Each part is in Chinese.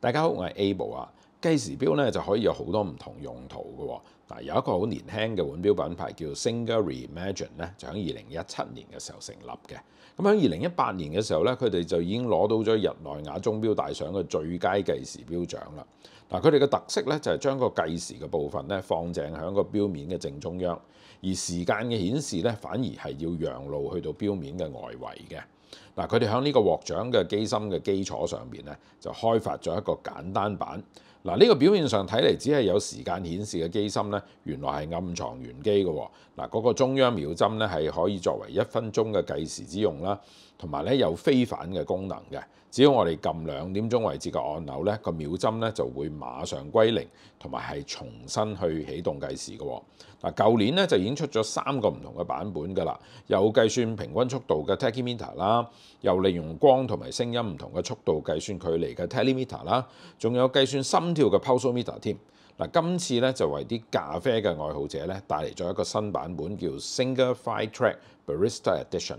大家好，我係 a b l e 啊！計時錶咧就可以有好多唔同用途嘅。嗱，有一個好年輕嘅腕錶品牌叫 Single Imagine 咧，就喺二零一七年嘅時候成立嘅。咁喺二零一八年嘅時候咧，佢哋就已經攞到咗日内瓦鐘錶大賞嘅最佳計時錶獎啦。嗱，佢哋嘅特色咧就係將個計時嘅部分咧放正喺個錶面嘅正中央，而時間嘅顯示咧反而係要讓路去到錶面嘅外圍嘅。嗱，佢哋喺呢個獲獎嘅機芯嘅基礎上面咧，就開發咗一個簡單版。嗱，呢個表面上睇嚟只係有時間顯示嘅機芯咧，原來係暗藏玄機嘅。嗱，嗰個中央秒針咧係可以作為一分鐘嘅計時之用啦，同埋咧有非反嘅功能嘅。只要我哋撳兩點鐘位置嘅按鈕咧，個秒針咧就會馬上歸零，同埋係重新去起動計時嘅。嗱，舊年咧就已經出咗三個唔同嘅版本噶啦，有計算平均速度嘅 t e c h y m e t e r 啦。又利用光同埋聲音唔同嘅速度計算距離嘅 telemeter 啦，仲有計算心跳嘅 pulse meter 添。嗱，今次咧就為啲咖啡嘅愛好者咧帶嚟咗一個新版本，叫 Single Five Track Barista Edition。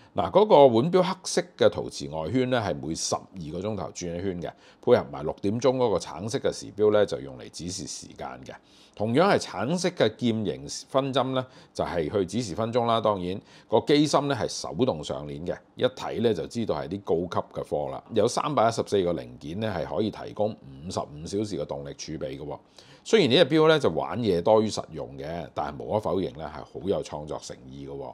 嗱，嗰個腕表黑色嘅陶瓷外圈咧，係每十二個鐘頭轉一圈嘅，配合埋六點鐘嗰個橙色嘅時錶咧，就用嚟指示時間嘅。同樣係橙色嘅劍形分針咧，就係去指示分鐘啦。當然，個機芯咧係手動上链嘅，一睇咧就知道係啲高級嘅貨啦。有三百一十四个零件咧，係可以提供五十五小時嘅動力儲備嘅。雖然呢隻表咧就玩嘢多於實用嘅，但係無可否認咧，係好有創作誠意嘅。